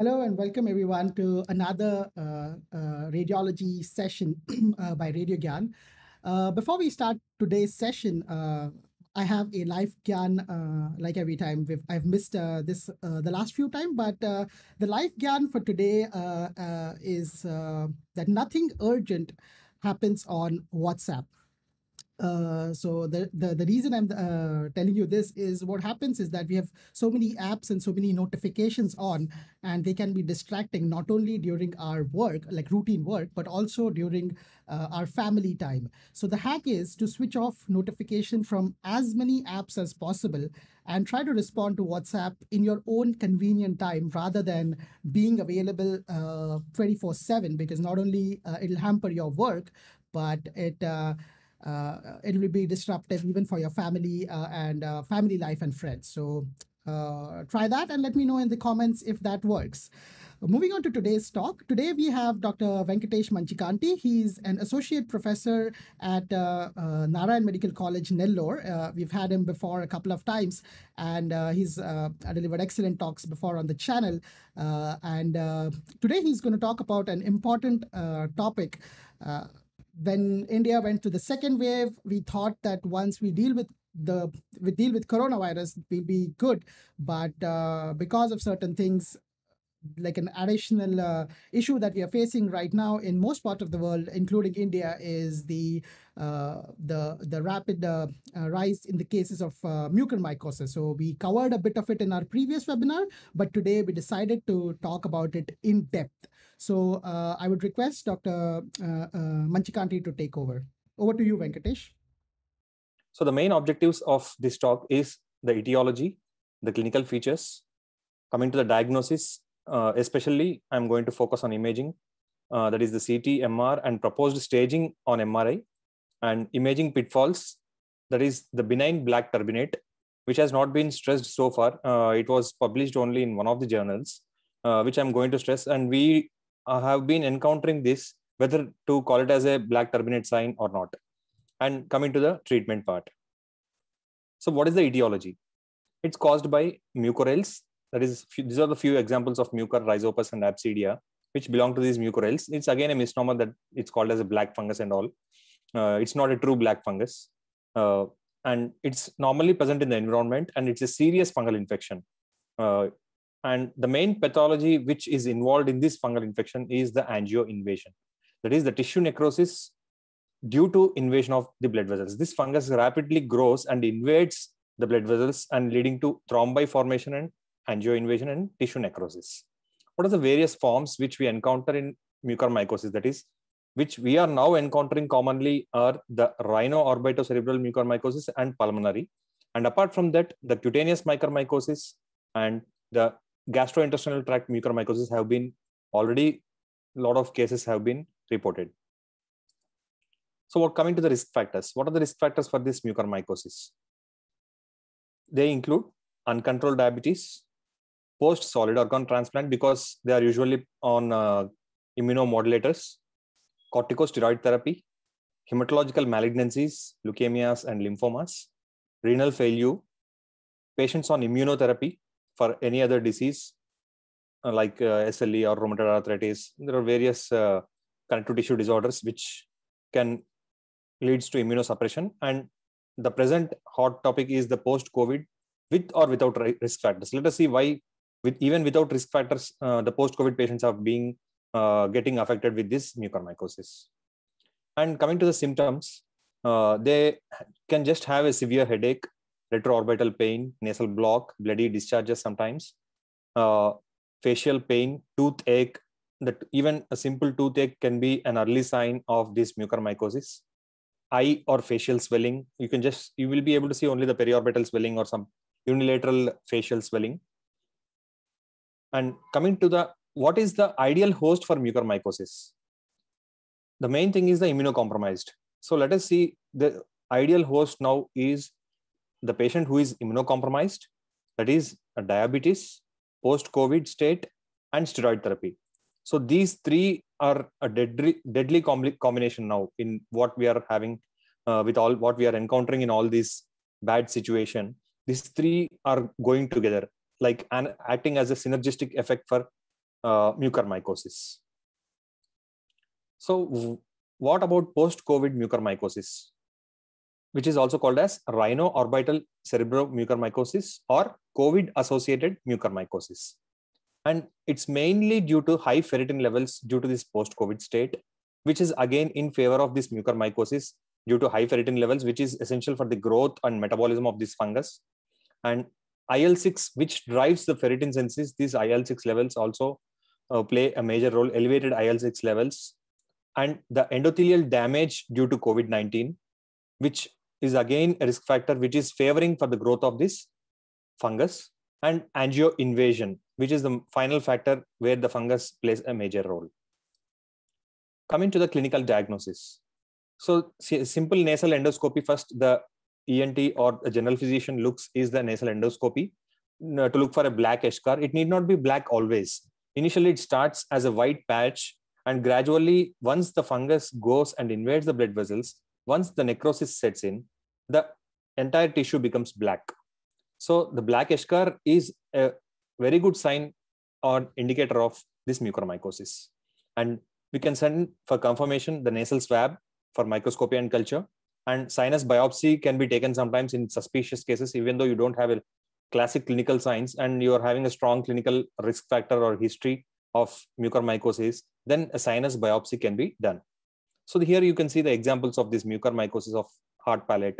Hello and welcome everyone to another uh, uh, radiology session uh, by RadioGyan. Uh, before we start today's session, uh, I have a live Gyan uh, like every time. We've, I've missed this the last few times, but the live Gyan for today is that nothing urgent happens on WhatsApp. Uh, so the, the, the reason I'm uh, telling you this is what happens is that we have so many apps and so many notifications on, and they can be distracting not only during our work, like routine work, but also during uh, our family time. So the hack is to switch off notification from as many apps as possible and try to respond to WhatsApp in your own convenient time rather than being available 24/7 uh, because not only uh, it'll hamper your work, but it uh, it will be disruptive even for your family uh, and uh, family life and friends. So try that and let me know in the comments if that works. Moving on to today's talk, today we have Dr. Venkatesh Manchikanti. He's an associate professor at uh, uh, Narayan Medical College, Nellore. Uh, we've had him before a couple of times, and he's delivered excellent talks before on the channel. and today he's going to talk about an important topic when India went to the second wave, we thought that once we deal with the we deal with coronavirus, we'll be good. But uh, because of certain things, like an additional uh, issue that we are facing right now in most part of the world, including India, is the uh, the the rapid uh, uh, rise in the cases of uh, mucormycosis. So we covered a bit of it in our previous webinar, but today we decided to talk about it in depth. So uh, I would request Dr. Uh, uh, Manchikanti to take over. Over to you, Venkatesh. So the main objectives of this talk is the etiology, the clinical features, coming to the diagnosis, uh, especially I'm going to focus on imaging, uh, that is the CT, MR, and proposed staging on MRI, and imaging pitfalls, that is the benign black turbinate, which has not been stressed so far. Uh, it was published only in one of the journals, uh, which I'm going to stress, and we uh, have been encountering this, whether to call it as a black turbinate sign or not. And coming to the treatment part. So, what is the etiology? It's caused by mucorales. That is, these are the few examples of mucor, rhizopus, and absidia, which belong to these mucorales. It's again a misnomer that it's called as a black fungus and all. Uh, it's not a true black fungus. Uh, and it's normally present in the environment and it's a serious fungal infection. Uh, and the main pathology which is involved in this fungal infection is the invasion, That is the tissue necrosis due to invasion of the blood vessels. This fungus rapidly grows and invades the blood vessels and leading to thrombi formation and invasion and tissue necrosis. What are the various forms which we encounter in mucormycosis? That is, which we are now encountering commonly are the rhino-orbitocerebral mucormycosis and pulmonary. And apart from that, the cutaneous mucormycosis and the gastrointestinal tract mucormycosis have been already a lot of cases have been reported. So what coming to the risk factors, what are the risk factors for this mucormycosis? They include uncontrolled diabetes, post solid organ transplant because they are usually on uh, immunomodulators, corticosteroid therapy, hematological malignancies, leukemias and lymphomas, renal failure, patients on immunotherapy, for any other disease uh, like uh, SLE or rheumatoid arthritis. There are various uh, connective tissue disorders which can leads to immunosuppression. And the present hot topic is the post-COVID with or without risk factors. Let us see why, with even without risk factors, uh, the post-COVID patients are being uh, getting affected with this mucormycosis. And coming to the symptoms, uh, they can just have a severe headache retroorbital pain, nasal block, bloody discharges sometimes, uh, facial pain, toothache. That even a simple toothache can be an early sign of this mucormycosis. Eye or facial swelling. You can just you will be able to see only the periorbital swelling or some unilateral facial swelling. And coming to the what is the ideal host for mucormycosis? The main thing is the immunocompromised. So let us see the ideal host now is the patient who is immunocompromised, that is a diabetes, post-COVID state, and steroid therapy. So these three are a deadly, deadly combination now in what we are having uh, with all what we are encountering in all these bad situation. These three are going together, like and acting as a synergistic effect for uh, mucormycosis. So what about post-COVID mucormycosis? which is also called as rhino-orbital cerebromucormycosis or COVID-associated mucormycosis. And it's mainly due to high ferritin levels due to this post-COVID state, which is again in favor of this mucormycosis due to high ferritin levels, which is essential for the growth and metabolism of this fungus. And IL-6, which drives the ferritin senses, these IL-6 levels also uh, play a major role, elevated IL-6 levels, and the endothelial damage due to COVID-19, which is again a risk factor which is favoring for the growth of this fungus and angio invasion, which is the final factor where the fungus plays a major role. Coming to the clinical diagnosis. So simple nasal endoscopy first, the ENT or the general physician looks is the nasal endoscopy to look for a black eschar. It need not be black always. Initially, it starts as a white patch and gradually, once the fungus goes and invades the blood vessels, once the necrosis sets in, the entire tissue becomes black. So the black eschar is a very good sign or indicator of this mucormycosis. And we can send for confirmation the nasal swab for microscopy and culture. And sinus biopsy can be taken sometimes in suspicious cases, even though you don't have a classic clinical signs and you're having a strong clinical risk factor or history of mucormycosis, then a sinus biopsy can be done. So here you can see the examples of this mucormycosis of hard palate,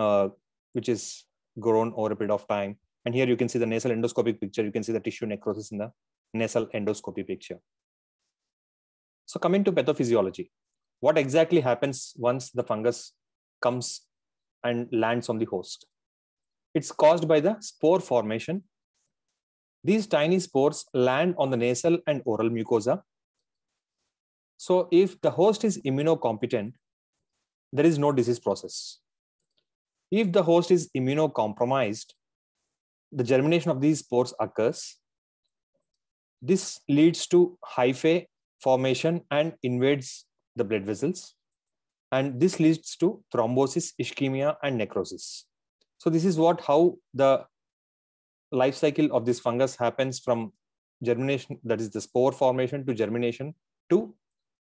uh, which is grown over a period of time. And here you can see the nasal endoscopic picture. You can see the tissue necrosis in the nasal endoscopy picture. So coming to pathophysiology, what exactly happens once the fungus comes and lands on the host? It's caused by the spore formation. These tiny spores land on the nasal and oral mucosa so if the host is immunocompetent, there is no disease process. If the host is immunocompromised, the germination of these spores occurs. This leads to hyphae formation and invades the blood vessels. And this leads to thrombosis, ischemia, and necrosis. So this is what how the life cycle of this fungus happens from germination, that is the spore formation to germination to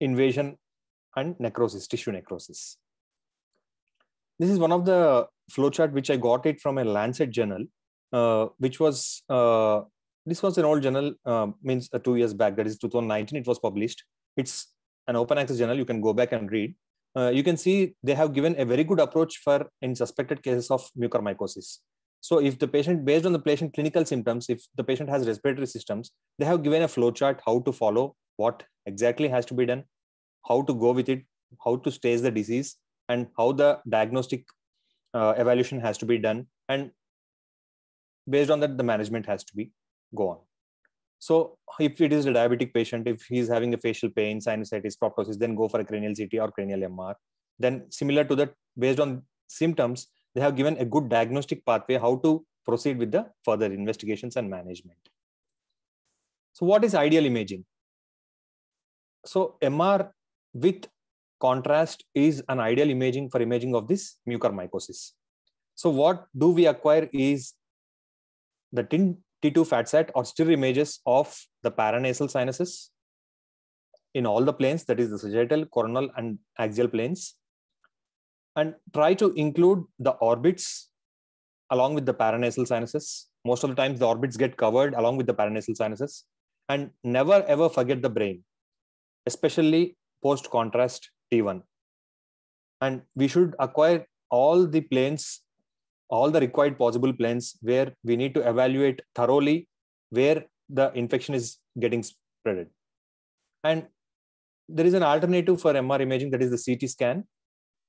invasion and necrosis, tissue necrosis. This is one of the flowchart which I got it from a Lancet journal, uh, which was uh, this was an old journal uh, means uh, two years back. That is 2019. It was published. It's an open access journal. You can go back and read. Uh, you can see they have given a very good approach for in suspected cases of mucormycosis. So if the patient, based on the patient clinical symptoms, if the patient has respiratory systems, they have given a flowchart how to follow what exactly has to be done how to go with it how to stage the disease and how the diagnostic uh, evaluation has to be done and based on that the management has to be go on so if it is a diabetic patient if he's having a facial pain sinusitis proptosis then go for a cranial ct or cranial mr then similar to that based on symptoms they have given a good diagnostic pathway how to proceed with the further investigations and management so what is ideal imaging so MR with contrast is an ideal imaging for imaging of this mucormycosis. So what do we acquire is the T2 fat set or still images of the paranasal sinuses in all the planes, that is the sagittal, coronal, and axial planes. And try to include the orbits along with the paranasal sinuses. Most of the times the orbits get covered along with the paranasal sinuses. And never ever forget the brain especially post contrast T1. And we should acquire all the planes, all the required possible planes where we need to evaluate thoroughly where the infection is getting spreaded. And there is an alternative for MR imaging that is the CT scan,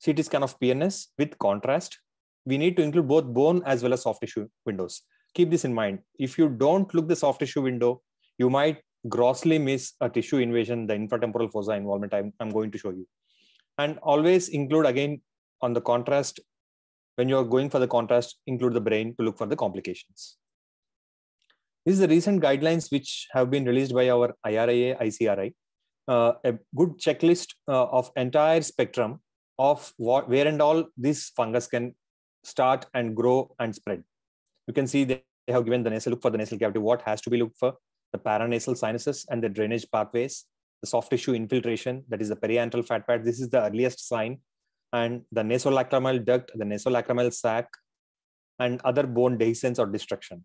CT scan of PNS with contrast. We need to include both bone as well as soft tissue windows. Keep this in mind. If you don't look the soft tissue window, you might grossly miss a tissue invasion, the infratemporal fossa involvement I'm, I'm going to show you. And always include again on the contrast, when you're going for the contrast, include the brain to look for the complications. This is the recent guidelines which have been released by our IRIA, ICRI. Uh, a good checklist uh, of entire spectrum of what, where and all this fungus can start and grow and spread. You can see they have given the nasal look for the nasal cavity, what has to be looked for, the paranasal sinuses and the drainage pathways, the soft tissue infiltration, that is the periantral fat pad. This is the earliest sign. And the nasolacrimal duct, the nasolacrimal sac, and other bone dehiscence or destruction.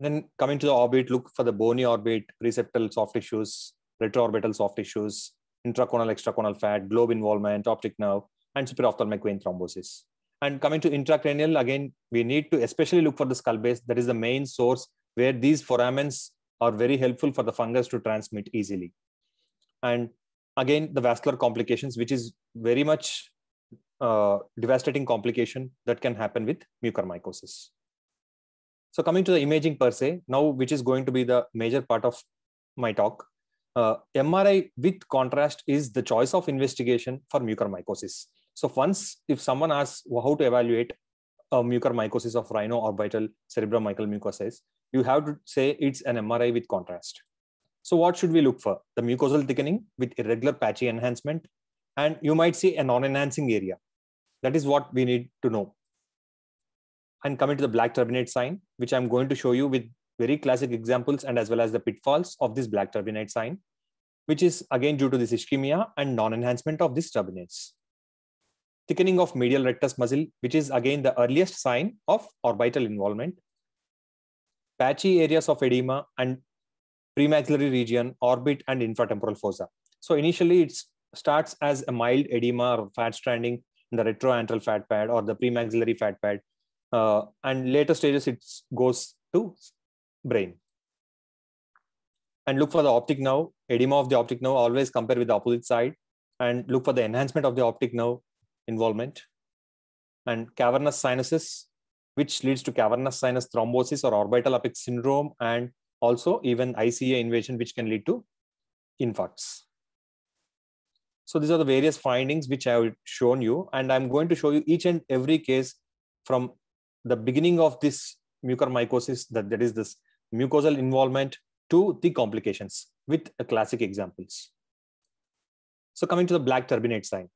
Then coming to the orbit, look for the bony orbit, receptal soft tissues, retroorbital soft tissues, intraconal, extraconal fat, globe involvement, optic nerve, and supraophthalmic vein thrombosis. And coming to intracranial, again, we need to especially look for the skull base. That is the main source where these foramens are very helpful for the fungus to transmit easily. And again, the vascular complications, which is very much uh, devastating complication that can happen with mucormycosis. So coming to the imaging per se, now which is going to be the major part of my talk, uh, MRI with contrast is the choice of investigation for mucormycosis. So once if someone asks how to evaluate a mucormycosis of rhino orbital cerebral micromycosis, you have to say it's an MRI with contrast. So what should we look for? The mucosal thickening with irregular patchy enhancement, and you might see a non-enhancing area. That is what we need to know. And coming to the black turbinate sign, which I'm going to show you with very classic examples and as well as the pitfalls of this black turbinate sign, which is again due to this ischemia and non-enhancement of these turbinates. Thickening of medial rectus muscle, which is again the earliest sign of orbital involvement patchy areas of edema and premaxillary region, orbit, and infratemporal fossa. So initially, it starts as a mild edema or fat stranding in the retroantral fat pad or the premaxillary fat pad, uh, and later stages it goes to brain. And look for the optic nerve. Edema of the optic nerve always compare with the opposite side, and look for the enhancement of the optic nerve involvement. And cavernous sinuses which leads to cavernous sinus thrombosis or orbital apex syndrome, and also even ICA invasion, which can lead to infarcts. So these are the various findings which I have shown you, and I'm going to show you each and every case from the beginning of this mucormycosis, that, that is this mucosal involvement, to the complications with classic examples. So coming to the black turbinate sign,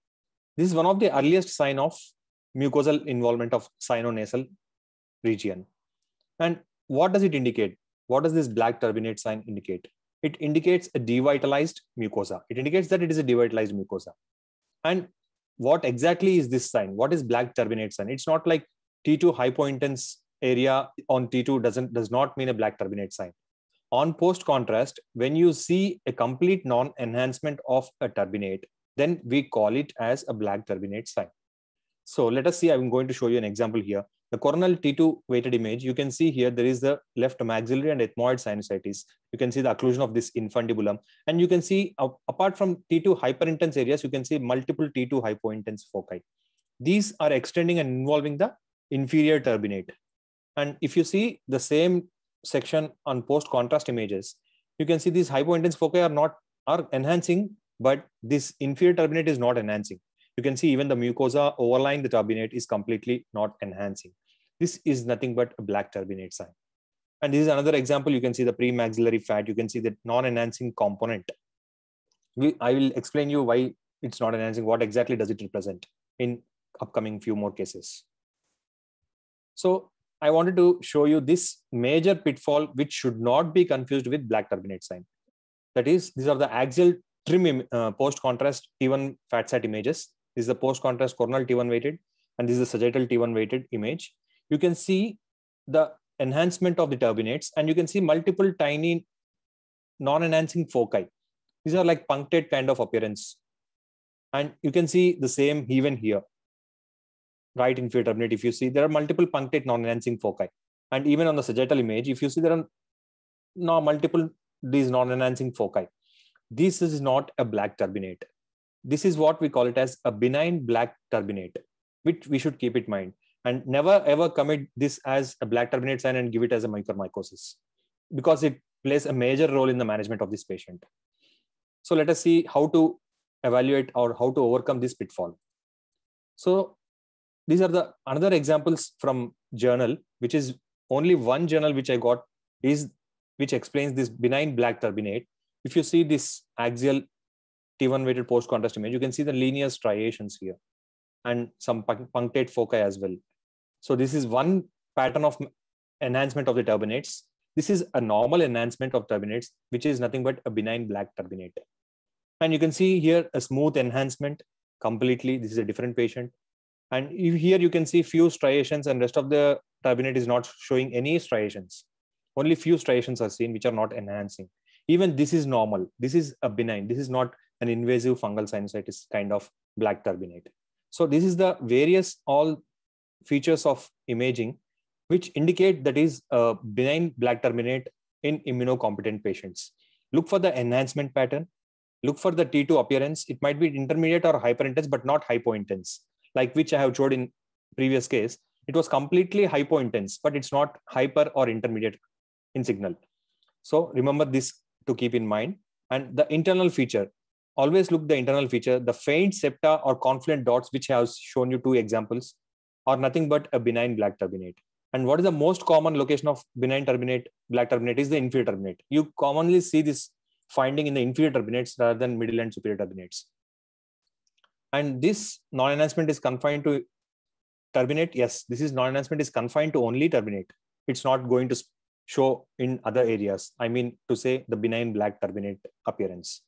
this is one of the earliest sign of mucosal involvement of sinonasal region. And what does it indicate? What does this black turbinate sign indicate? It indicates a devitalized mucosa. It indicates that it is a devitalized mucosa. And what exactly is this sign? What is black turbinate sign? It's not like T2 hypointense area on T2 doesn't does not mean a black turbinate sign. On post contrast, when you see a complete non-enhancement of a turbinate, then we call it as a black turbinate sign. So let us see, I'm going to show you an example here. The coronal T2 weighted image, you can see here there is the left maxillary and ethmoid sinusitis. You can see the occlusion of this infundibulum. And you can see, uh, apart from T2 hyperintense areas, you can see multiple T2 hypointense foci. These are extending and involving the inferior turbinate. And if you see the same section on post contrast images, you can see these hypointense foci are not are enhancing, but this inferior turbinate is not enhancing. You can see even the mucosa overlying the turbinate is completely not enhancing. This is nothing but a black turbinate sign. And this is another example. You can see the pre-maxillary fat. You can see the non-enhancing component. We, I will explain you why it's not enhancing. What exactly does it represent in upcoming few more cases. So I wanted to show you this major pitfall, which should not be confused with black turbinate sign. That is, these are the axial trim uh, post contrast T1 fat sat images. This is the post contrast coronal T1 weighted, and this is the sagittal T1 weighted image you can see the enhancement of the turbinates and you can see multiple tiny non-enhancing foci. These are like punctate kind of appearance. And you can see the same even here. Right inferior turbinate, if you see, there are multiple punctate non-enhancing foci. And even on the sagittal image, if you see, there are now multiple these non-enhancing foci. This is not a black turbinate. This is what we call it as a benign black turbinate, which we should keep in mind and never ever commit this as a black turbinate sign and give it as a micromycosis because it plays a major role in the management of this patient. So let us see how to evaluate or how to overcome this pitfall. So these are the another examples from journal, which is only one journal which I got is which explains this benign black turbinate. If you see this axial T1 weighted post contrast image, you can see the linear striations here and some punctate foci as well so this is one pattern of enhancement of the turbinates. This is a normal enhancement of turbinates, which is nothing but a benign black turbinate. And you can see here a smooth enhancement completely. This is a different patient. And here you can see few striations and rest of the turbinate is not showing any striations. Only few striations are seen which are not enhancing. Even this is normal. This is a benign. This is not an invasive fungal sinusitis kind of black turbinate. So this is the various all features of imaging which indicate that is a benign black terminate in immunocompetent patients. Look for the enhancement pattern. Look for the T2 appearance. It might be intermediate or hyperintense, but not hypointense, like which I have showed in previous case. It was completely hypointense, but it's not hyper or intermediate in signal. So remember this to keep in mind. And the internal feature, always look the internal feature, the faint septa or confluent dots, which I have shown you two examples or nothing but a benign black turbinate. And what is the most common location of benign turbinate, black turbinate is the inferior turbinate. You commonly see this finding in the inferior turbinates rather than middle and superior turbinates. And this non-enhancement is confined to turbinate. Yes, this is non-enhancement is confined to only turbinate. It's not going to show in other areas. I mean to say the benign black turbinate appearance.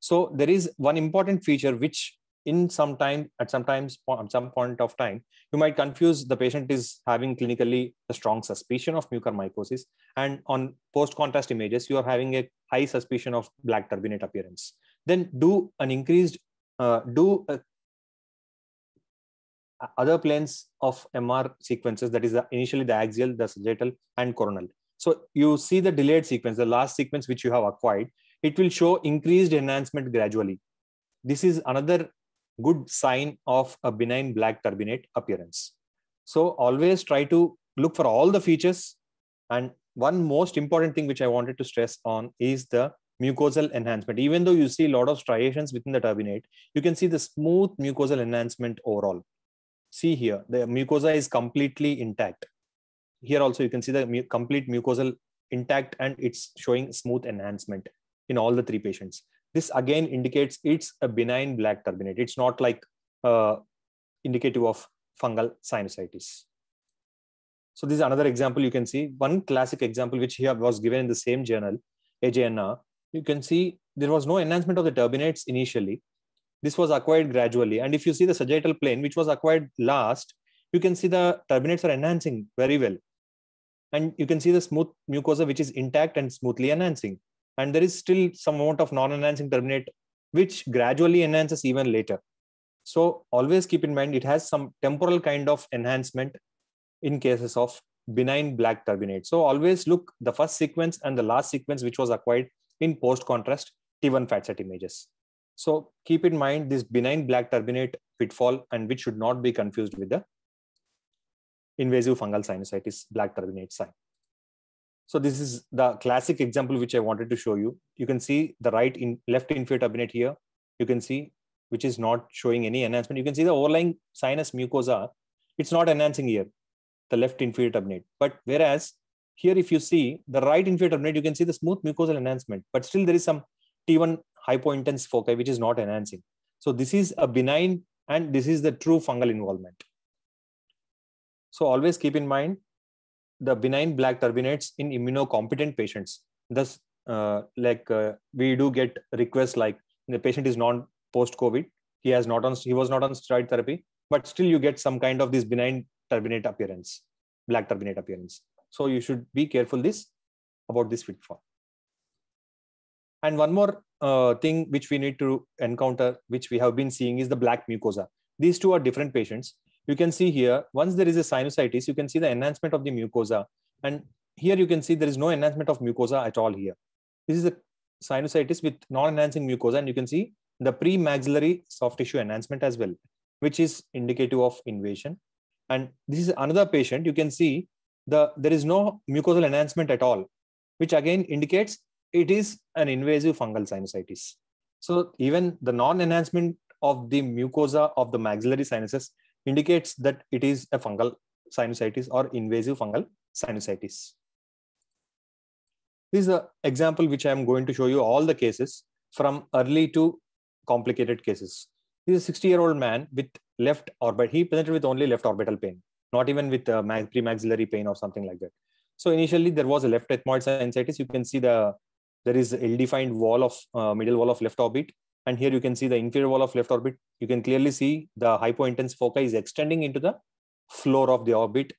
So there is one important feature which in some time at some times at some point of time you might confuse the patient is having clinically a strong suspicion of mucormycosis and on post contrast images you are having a high suspicion of black turbinate appearance then do an increased uh, do a, uh, uh, other planes of mr sequences that is the, initially the axial the sagittal and coronal so you see the delayed sequence the last sequence which you have acquired it will show increased enhancement gradually this is another good sign of a benign black turbinate appearance. So always try to look for all the features. And one most important thing which I wanted to stress on is the mucosal enhancement. Even though you see a lot of striations within the turbinate, you can see the smooth mucosal enhancement overall. See here, the mucosa is completely intact. Here also you can see the mu complete mucosal intact and it's showing smooth enhancement in all the three patients. This again indicates it's a benign black turbinate. It's not like uh, indicative of fungal sinusitis. So this is another example you can see. One classic example which here was given in the same journal, AJNR, you can see there was no enhancement of the turbinates initially. This was acquired gradually. And if you see the sagittal plane, which was acquired last, you can see the turbinates are enhancing very well. And you can see the smooth mucosa, which is intact and smoothly enhancing and there is still some amount of non-enhancing terminate which gradually enhances even later so always keep in mind it has some temporal kind of enhancement in cases of benign black turbinate so always look the first sequence and the last sequence which was acquired in post contrast t1 fat set images so keep in mind this benign black turbinate pitfall and which should not be confused with the invasive fungal sinusitis black turbinate sign so this is the classic example which I wanted to show you. You can see the right in left inferior turbinate here. You can see which is not showing any enhancement. You can see the overlying sinus mucosa. It's not enhancing here, the left inferior turbinate. But whereas here, if you see the right inferior turbinate, you can see the smooth mucosal enhancement. But still, there is some T1 hypointense foci which is not enhancing. So this is a benign and this is the true fungal involvement. So always keep in mind the benign black turbinates in immunocompetent patients. Thus, uh, like uh, we do get requests like the patient is non post COVID, he has not on he was not on steroid therapy, but still you get some kind of this benign turbinate appearance, black turbinate appearance. So you should be careful this about this pitfall. And one more uh, thing which we need to encounter, which we have been seeing, is the black mucosa. These two are different patients you can see here, once there is a sinusitis, you can see the enhancement of the mucosa. And here you can see there is no enhancement of mucosa at all here. This is a sinusitis with non-enhancing mucosa and you can see the pre-maxillary soft tissue enhancement as well, which is indicative of invasion. And this is another patient, you can see the there is no mucosal enhancement at all, which again indicates it is an invasive fungal sinusitis. So even the non-enhancement of the mucosa of the maxillary sinuses indicates that it is a fungal sinusitis or invasive fungal sinusitis. This is the example which I am going to show you all the cases from early to complicated cases. This is a 60 year old man with left orbit. He presented with only left orbital pain, not even with uh, premaxillary pain or something like that. So initially there was a left ethmoid sinusitis. You can see the there is ill-defined wall of uh, middle wall of left orbit and here you can see the inferior wall of left orbit. You can clearly see the hypointense foci is extending into the floor of the orbit.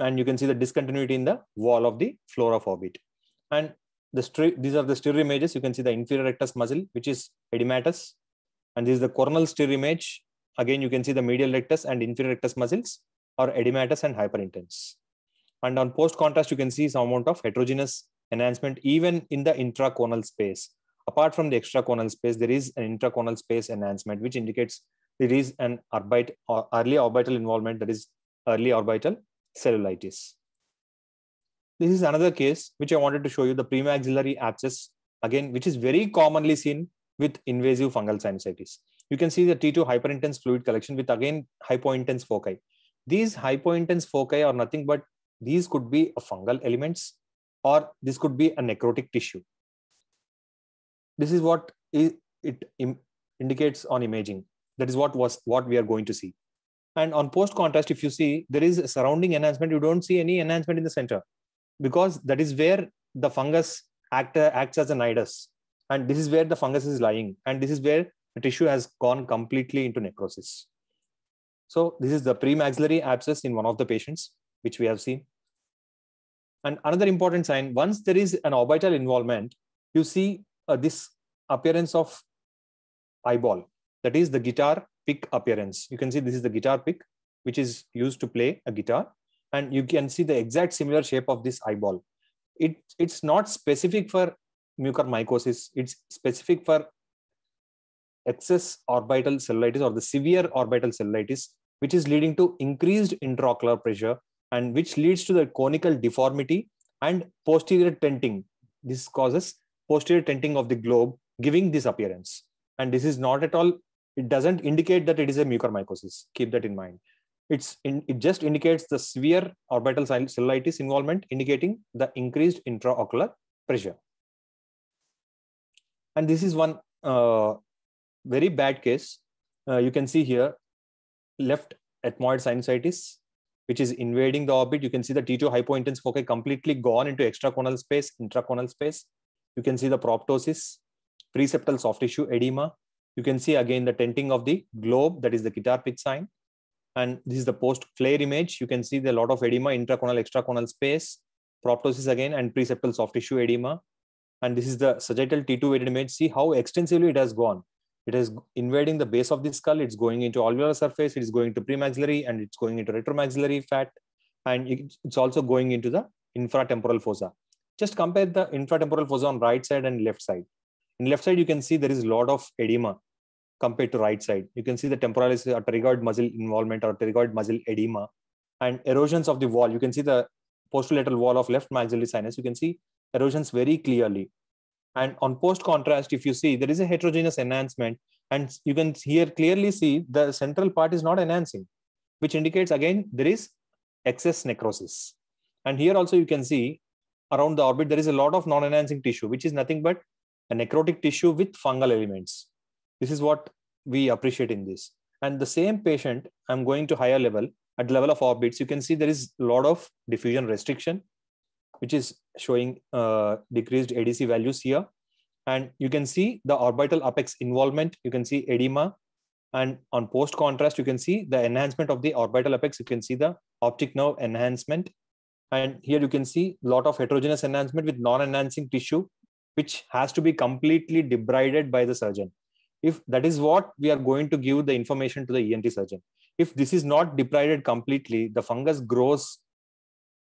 And you can see the discontinuity in the wall of the floor of orbit. And the these are the stereo images. You can see the inferior rectus muscle, which is edematous. And this is the coronal stereo image. Again, you can see the medial rectus and inferior rectus muscles are edematous and hyperintense. And on post contrast, you can see some amount of heterogeneous enhancement even in the intraconal space apart from the extraconal space, there is an intraconal space enhancement, which indicates there is an orbit or early orbital involvement, that is early orbital cellulitis. This is another case which I wanted to show you, the premaxillary abscess, again, which is very commonly seen with invasive fungal sinusitis. You can see the T2 hyperintense fluid collection with again hypointense foci. These hypointense foci are nothing but these could be fungal elements or this could be a necrotic tissue this is what it indicates on imaging that is what was what we are going to see and on post contrast if you see there is surrounding enhancement you don't see any enhancement in the center because that is where the fungus act, acts as an nidus and this is where the fungus is lying and this is where the tissue has gone completely into necrosis so this is the premaxillary abscess in one of the patients which we have seen and another important sign once there is an orbital involvement you see uh, this appearance of eyeball. That is the guitar pick appearance. You can see this is the guitar pick, which is used to play a guitar. And you can see the exact similar shape of this eyeball. It, it's not specific for mucormycosis. It's specific for excess orbital cellulitis or the severe orbital cellulitis, which is leading to increased intraocular pressure and which leads to the conical deformity and posterior tenting. This causes posterior tenting of the globe giving this appearance and this is not at all it doesn't indicate that it is a mucormycosis keep that in mind it's in, it just indicates the severe orbital cellulitis involvement indicating the increased intraocular pressure and this is one uh, very bad case uh, you can see here left ethmoid sinusitis which is invading the orbit you can see the t2 hypointense foci completely gone into extraconal space intraconal space you can see the proptosis, preseptal soft tissue edema. You can see again the tenting of the globe, that is the guitar pitch sign. And this is the post flare image. You can see a lot of edema, intraconal, extraconal space, proptosis again, and preceptal soft tissue edema. And this is the sagittal T2 weighted image. See how extensively it has gone. It is invading the base of the skull. It's going into alveolar surface. It is going to premaxillary and it's going into retromaxillary fat. And it's also going into the infratemporal fossa just compare the infratemporal fossa on right side and left side in left side you can see there is a lot of edema compared to right side you can see the temporalis or uh, pterygoid muscle involvement or pterygoid muscle edema and erosions of the wall you can see the postulateral wall of left maxillary sinus you can see erosions very clearly and on post contrast if you see there is a heterogeneous enhancement and you can here clearly see the central part is not enhancing which indicates again there is excess necrosis and here also you can see around the orbit, there is a lot of non-enhancing tissue, which is nothing but a necrotic tissue with fungal elements. This is what we appreciate in this. And the same patient, I'm going to higher level, at level of orbits, you can see there is a lot of diffusion restriction, which is showing uh, decreased ADC values here. And you can see the orbital apex involvement, you can see edema. And on post contrast, you can see the enhancement of the orbital apex, you can see the optic nerve enhancement and here you can see a lot of heterogeneous enhancement with non-enhancing tissue, which has to be completely debrided by the surgeon. If that is what we are going to give the information to the ENT surgeon. If this is not debrided completely, the fungus grows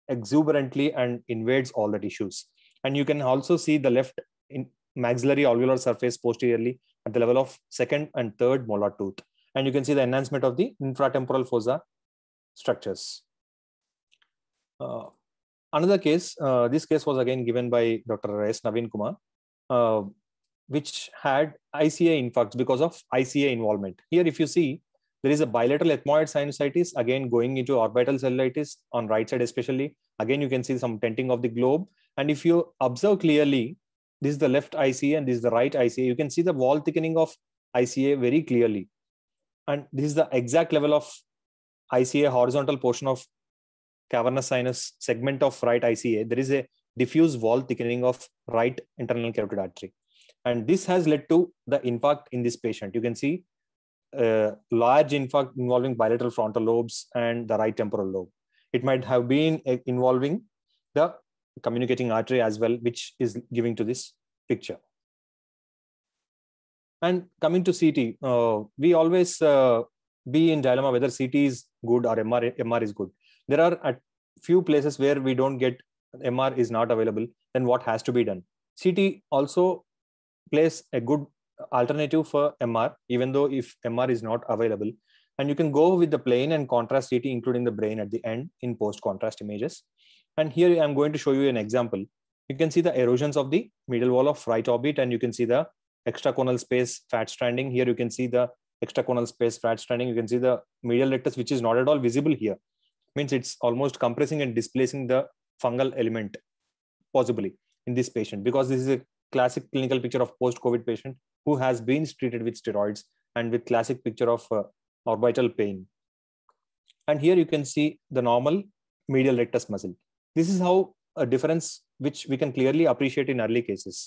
exuberantly and invades all the tissues. And you can also see the left in maxillary alveolar surface posteriorly at the level of second and third molar tooth. And you can see the enhancement of the infratemporal fossa structures. Uh, another case, uh, this case was again given by Dr. S. Naveen Kumar, uh, which had ICA infarcts because of ICA involvement. Here, if you see, there is a bilateral ethmoid sinusitis, again going into orbital cellulitis on right side especially. Again, you can see some tenting of the globe. And if you observe clearly, this is the left ICA and this is the right ICA. You can see the wall thickening of ICA very clearly. And this is the exact level of ICA horizontal portion of cavernous sinus segment of right ICA, there is a diffuse wall thickening of right internal carotid artery. And this has led to the infarct in this patient. You can see a uh, large infarct involving bilateral frontal lobes and the right temporal lobe. It might have been uh, involving the communicating artery as well, which is giving to this picture. And coming to CT, uh, we always uh, be in dilemma whether CT is good or MR, MR is good there are a few places where we don't get mr is not available then what has to be done ct also plays a good alternative for mr even though if mr is not available and you can go with the plane and contrast ct including the brain at the end in post contrast images and here i'm going to show you an example you can see the erosions of the middle wall of right orbit and you can see the extraconal space fat stranding here you can see the extraconal space fat stranding you can see the medial rectus which is not at all visible here means it's almost compressing and displacing the fungal element possibly in this patient because this is a classic clinical picture of post-covid patient who has been treated with steroids and with classic picture of uh, orbital pain and here you can see the normal medial rectus muscle this is how a difference which we can clearly appreciate in early cases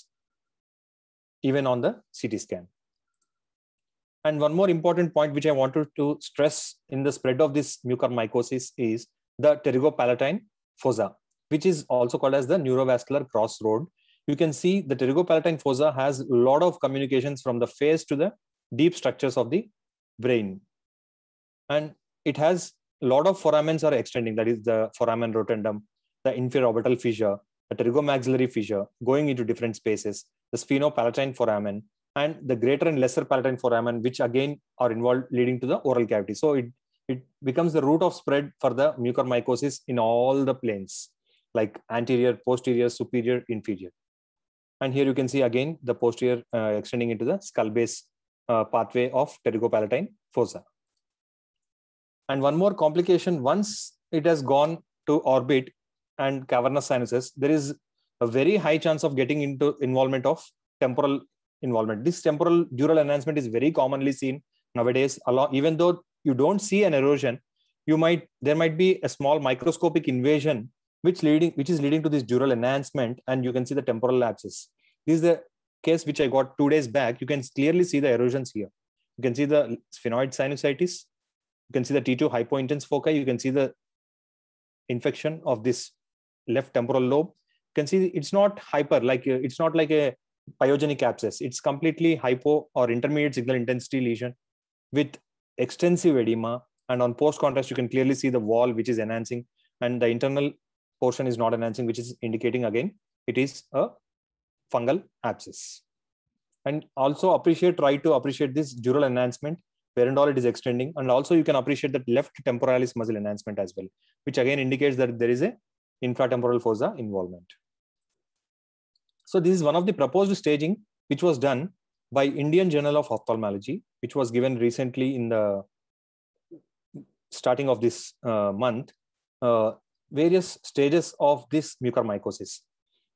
even on the ct scan and one more important point which I wanted to stress in the spread of this mucormycosis is the pterygopalatine fossa, which is also called as the neurovascular crossroad. You can see the pterygopalatine fossa has a lot of communications from the face to the deep structures of the brain. And it has a lot of foramens are extending, that is the foramen rotundum, the inferior orbital fissure, the pterygomaxillary fissure, going into different spaces, the sphenopalatine foramen, and the greater and lesser palatine foramen, which again are involved leading to the oral cavity. So it, it becomes the root of spread for the mucormycosis in all the planes, like anterior, posterior, superior, inferior. And here you can see again the posterior uh, extending into the skull base uh, pathway of pterygopalatine fossa. And one more complication, once it has gone to orbit and cavernous sinuses, there is a very high chance of getting into involvement of temporal involvement. This temporal dural enhancement is very commonly seen nowadays. Along, even though you don't see an erosion, you might there might be a small microscopic invasion which leading which is leading to this dural enhancement, and you can see the temporal lapses. This is the case which I got two days back. You can clearly see the erosions here. You can see the sphenoid sinusitis. You can see the T2 hypointense foci. You can see the infection of this left temporal lobe. You can see it's not hyper, like uh, it's not like a pyogenic abscess. It's completely hypo or intermediate signal intensity lesion with extensive edema. And on post contrast, you can clearly see the wall, which is enhancing, and the internal portion is not enhancing, which is indicating again it is a fungal abscess. And also appreciate, try to appreciate this dural enhancement where and all it is extending. And also you can appreciate that left temporalis muscle enhancement as well, which again indicates that there is a infratemporal fossa involvement. So this is one of the proposed staging which was done by Indian Journal of Ophthalmology, which was given recently in the starting of this uh, month, uh, various stages of this mucormycosis.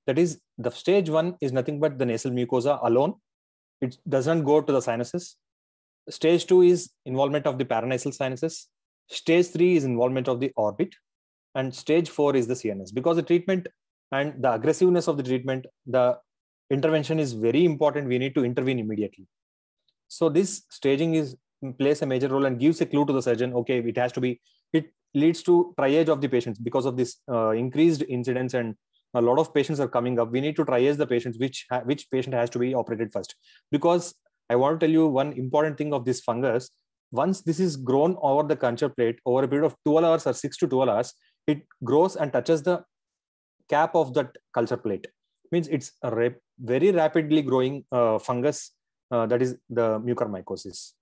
That is, the stage one is nothing but the nasal mucosa alone. It doesn't go to the sinuses. Stage two is involvement of the paranasal sinuses. Stage three is involvement of the orbit. And stage four is the CNS. Because the treatment and the aggressiveness of the treatment the intervention is very important we need to intervene immediately so this staging is plays a major role and gives a clue to the surgeon okay it has to be it leads to triage of the patients because of this uh, increased incidence and a lot of patients are coming up we need to triage the patients which which patient has to be operated first because i want to tell you one important thing of this fungus once this is grown over the culture plate over a period of 12 hours or 6 to 12 hours it grows and touches the cap of that culture plate means it's a very rapidly growing uh, fungus uh, that is the mucormycosis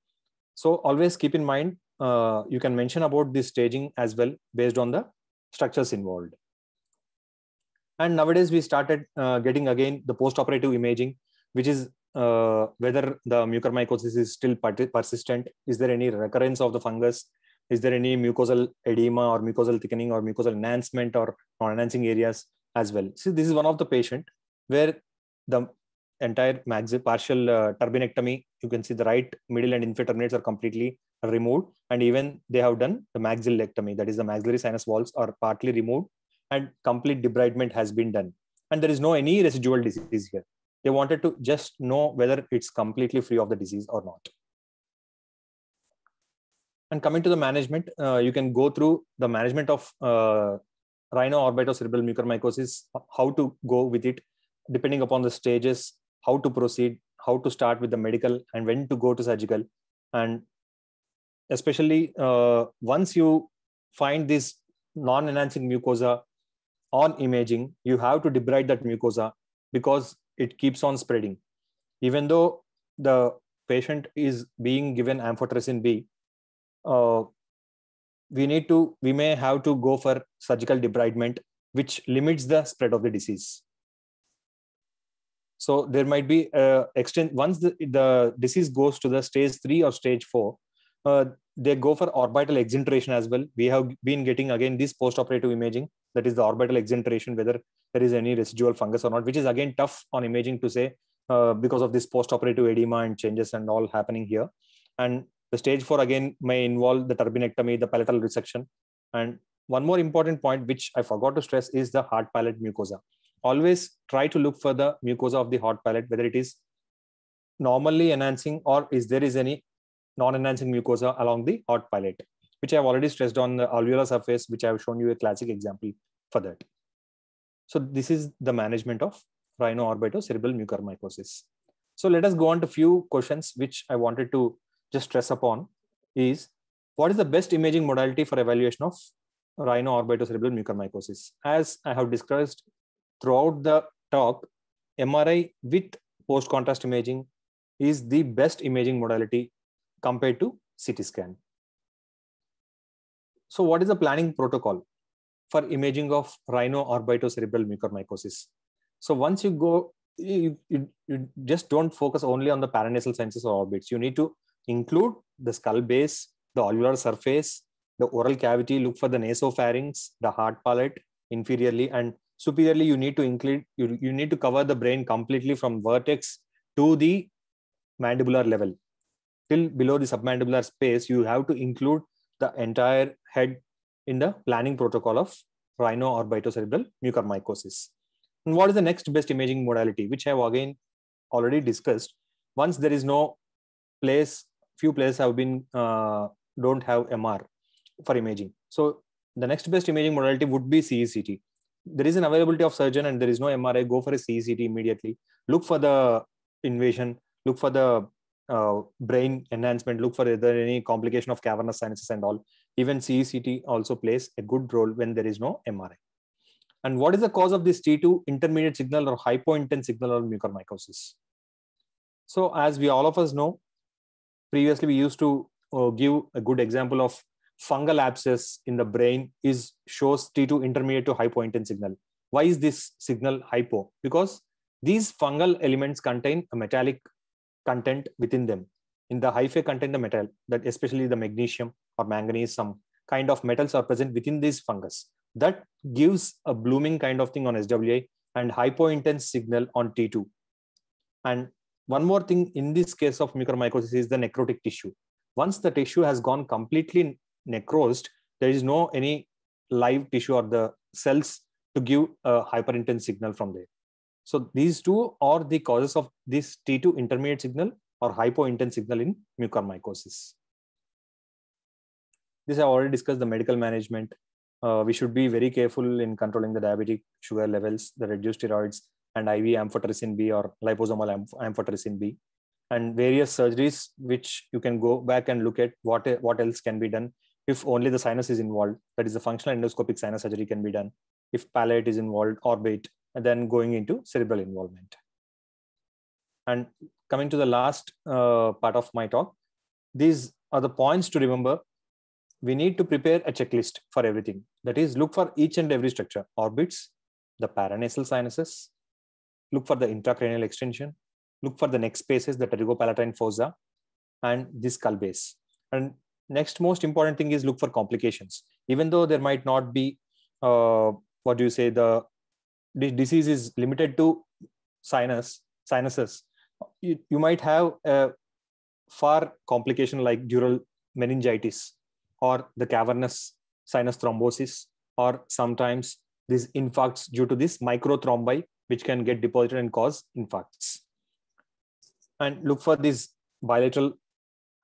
so always keep in mind uh, you can mention about this staging as well based on the structures involved and nowadays we started uh, getting again the post-operative imaging which is uh, whether the mucormycosis is still persistent is there any recurrence of the fungus is there any mucosal edema or mucosal thickening or mucosal enhancement or non-enhancing areas as well. See, this is one of the patient where the entire maxi- partial uh, turbinectomy, you can see the right middle and inferior terminates are completely removed. And even they have done the maxillectomy, that is the maxillary sinus walls are partly removed and complete debridement has been done. And there is no any residual disease here. They wanted to just know whether it's completely free of the disease or not. And coming to the management, uh, you can go through the management of uh, rhino-orbitocerebral mucormycosis, how to go with it, depending upon the stages, how to proceed, how to start with the medical, and when to go to surgical. And especially uh, once you find this non-enhancing mucosa on imaging, you have to debride that mucosa because it keeps on spreading. Even though the patient is being given amphotericin B, uh, we need to we may have to go for surgical debridement which limits the spread of the disease so there might be uh, extent once the, the disease goes to the stage 3 or stage 4 uh, they go for orbital exenteration as well we have been getting again this post operative imaging that is the orbital exenteration, whether there is any residual fungus or not which is again tough on imaging to say uh, because of this post operative edema and changes and all happening here and the stage four again may involve the turbinectomy, the palatal resection. And one more important point, which I forgot to stress, is the hard palate mucosa. Always try to look for the mucosa of the hard palate, whether it is normally enhancing or is there is any non-enhancing mucosa along the hard palate, which I've already stressed on the alveolar surface, which I've shown you a classic example for that. So this is the management of rhino cerebral mucormycosis. So let us go on to few questions which I wanted to just stress upon is what is the best imaging modality for evaluation of rhino orbitocerebral mucormycosis? As I have discussed throughout the talk, MRI with post contrast imaging is the best imaging modality compared to CT scan. So, what is the planning protocol for imaging of rhino orbitocerebral mucormycosis? So, once you go, you, you, you just don't focus only on the paranasal senses or orbits. You need to include the skull base, the alveolar surface, the oral cavity, look for the nasopharynx, the heart palate inferiorly and superiorly you need to include you, you need to cover the brain completely from vertex to the mandibular level till below the submandibular space you have to include the entire head in the planning protocol of rhino or bitocerebral mucormycosis and what is the next best imaging modality which i have again already discussed once there is no place few players have been uh, don't have MR for imaging. So the next best imaging modality would be CECT. There is an availability of surgeon and there is no MRI. Go for a CECT immediately. Look for the invasion. Look for the uh, brain enhancement. Look for either any complication of cavernous sinuses and all. Even CECT also plays a good role when there is no MRI. And what is the cause of this T2 intermediate signal or hypointense signal or mucormycosis? So as we all of us know, previously we used to uh, give a good example of fungal abscess in the brain is shows T2 intermediate to hypointense signal. Why is this signal hypo? Because these fungal elements contain a metallic content within them. In the hyphae contain the metal, that especially the magnesium or manganese, some kind of metals are present within these fungus. That gives a blooming kind of thing on SWA and hypointense signal on T2. And one more thing in this case of mucormycosis is the necrotic tissue. Once the tissue has gone completely necrosed, there is no any live tissue or the cells to give a hyperintense signal from there. So these two are the causes of this T2 intermediate signal or hypointense signal in mucormycosis. This I already discussed the medical management. Uh, we should be very careful in controlling the diabetic sugar levels, the reduced steroids, and IV amphotericin B or liposomal amphotericin B, and various surgeries which you can go back and look at what, what else can be done if only the sinus is involved. That is, the functional endoscopic sinus surgery can be done if palate is involved, orbit, and then going into cerebral involvement. And coming to the last uh, part of my talk, these are the points to remember. We need to prepare a checklist for everything. That is, look for each and every structure orbits, the paranasal sinuses, look for the intracranial extension, look for the neck spaces, the pterygopalatine fossa, and the skull base. And next most important thing is look for complications. Even though there might not be, uh, what do you say, the disease is limited to sinus, sinuses, you, you might have a far complication like dural meningitis or the cavernous sinus thrombosis or sometimes these infarcts due to this microthrombi which can get deposited and cause infarcts. And look for these bilateral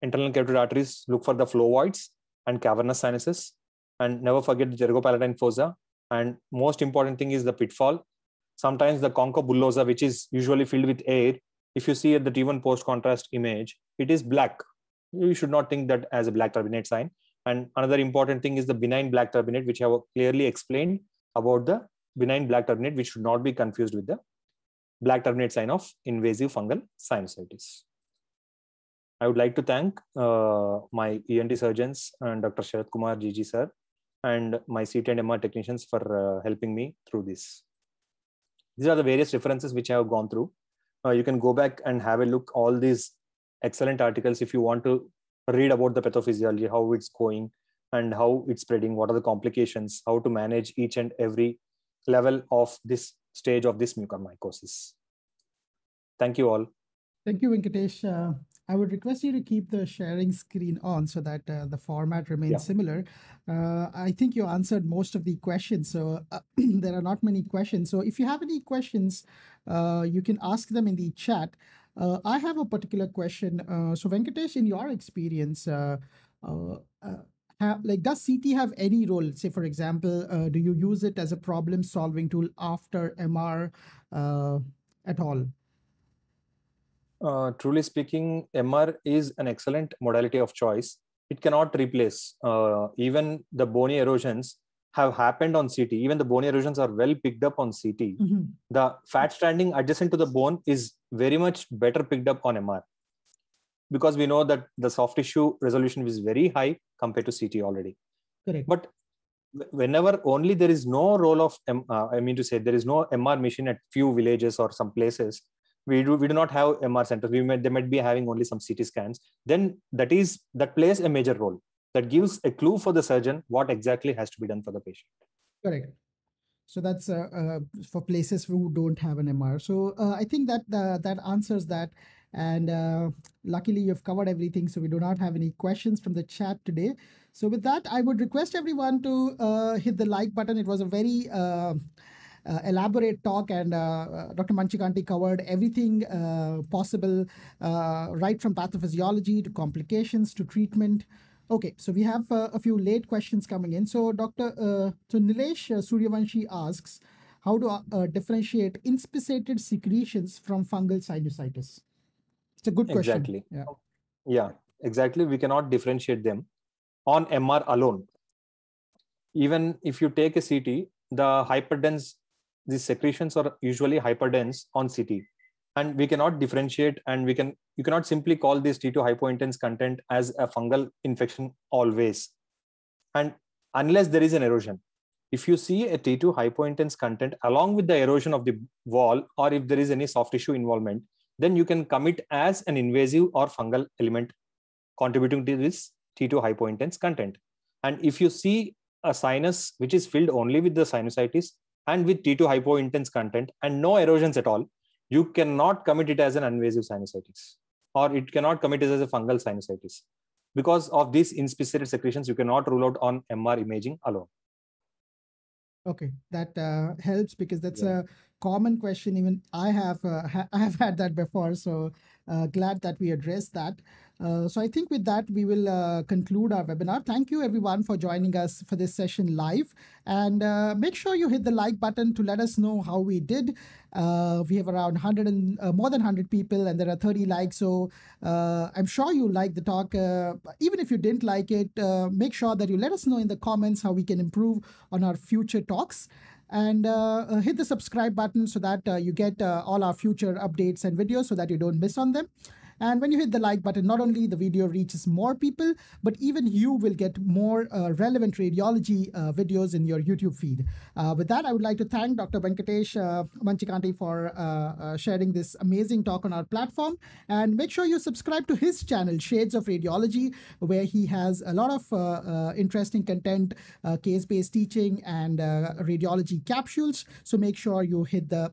internal carotid arteries, look for the flow voids and cavernous sinuses, and never forget the jergopalatine fossa. And most important thing is the pitfall. Sometimes the bullosa, which is usually filled with air, if you see at the T1 post contrast image, it is black. You should not think that as a black turbinate sign. And another important thing is the benign black turbinate, which I have clearly explained about the benign black turbinate, which should not be confused with the black turbinate sign of invasive fungal sinusitis. I would like to thank uh, my ENT surgeons and Dr. Sharad Kumar Gigi sir and my CT and MR technicians for uh, helping me through this. These are the various references which I have gone through. Uh, you can go back and have a look all these excellent articles if you want to read about the pathophysiology, how it's going and how it's spreading, what are the complications, how to manage each and every level of this stage of this mucormycosis. Thank you all. Thank you, Venkatesh. Uh, I would request you to keep the sharing screen on so that uh, the format remains yeah. similar. Uh, I think you answered most of the questions, so uh, there are not many questions. So if you have any questions, uh, you can ask them in the chat. Uh, I have a particular question. so Venkatesh, in your experience, have like does ct have any role say for example uh, do you use it as a problem solving tool after mr uh, at all uh, truly speaking mr is an excellent modality of choice it cannot replace uh, even the bony erosions have happened on ct even the bony erosions are well picked up on ct mm-hmm. the fat stranding adjacent to the bone is very much better picked up on mr because we know that the soft tissue resolution is very high compared to CT already. Correct. But whenever only there is no role of, uh, I mean to say, there is no MR machine at few villages or some places, we do, we do not have MR centers. We might, they might be having only some CT scans. Then that is, that plays a major role. That gives a clue for the surgeon what exactly has to be done for the patient. Correct so that's uh, uh, for places who don't have an mr so uh, i think that uh, that answers that and uh, luckily, you've covered everything, so we do not have any questions from the chat today. So, with that, I would request everyone to uh, hit the like button. It was a very uh, uh elaborate talk, and uh, uh Dr. Manchikanti covered everything uh, possible, uh, right from pathophysiology to complications to treatment. Okay, so we have a few late questions coming in. So, Dr. so Nilesh Suryavanshi asks, how to differentiate inspissated secretions from fungal sinusitis? It's a good question. Exactly. Yeah. Yeah, exactly. We cannot differentiate them on MR alone. Even if you take a CT, the hyperdense, the secretions are usually hyperdense on CT. And we cannot differentiate and we can you cannot simply call this T2 hypointense content as a fungal infection always. And unless there is an erosion. If you see a T2 hypointense content along with the erosion of the wall, or if there is any soft tissue involvement, then you can commit as an invasive or fungal element contributing to this T2 hypointense content. And if you see a sinus which is filled only with the sinusitis and with T2 hypointense content and no erosions at all, you cannot commit it as an invasive sinusitis or it cannot commit it as a fungal sinusitis. Because of these inspissated secretions, you cannot rule out on MR imaging alone okay that uh, helps because that's yeah. a common question even i have uh, ha- i have had that before so uh, glad that we addressed that uh, so i think with that we will uh, conclude our webinar thank you everyone for joining us for this session live and uh, make sure you hit the like button to let us know how we did uh, we have around 100 and more than 100 people and there are 30 likes so i'm sure you like the talk even if you didn't like it make sure that you let us know in the comments how we can improve on our future talks and uh, uh, hit the subscribe button so that uh, you get uh, all our future updates and videos so that you don't miss on them and when you hit the like button, not only the video reaches more people, but even you will get more uh, relevant radiology uh, videos in your YouTube feed. Uh, with that, I would like to thank Dr. Venkatesh uh, Manchikanti for uh, uh, sharing this amazing talk on our platform. And make sure you subscribe to his channel, Shades of Radiology, where he has a lot of interesting content, case-based teaching, and radiology capsules. So make sure you hit the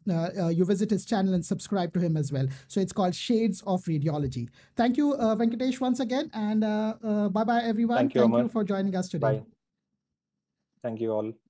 you visit his channel and subscribe to him as well. So it's called Shades of Radiology. Thank you, uh, Venkatesh, once again. And uh, uh, bye bye, everyone. Thank you, Thank you for joining us today. Bye. Thank you all.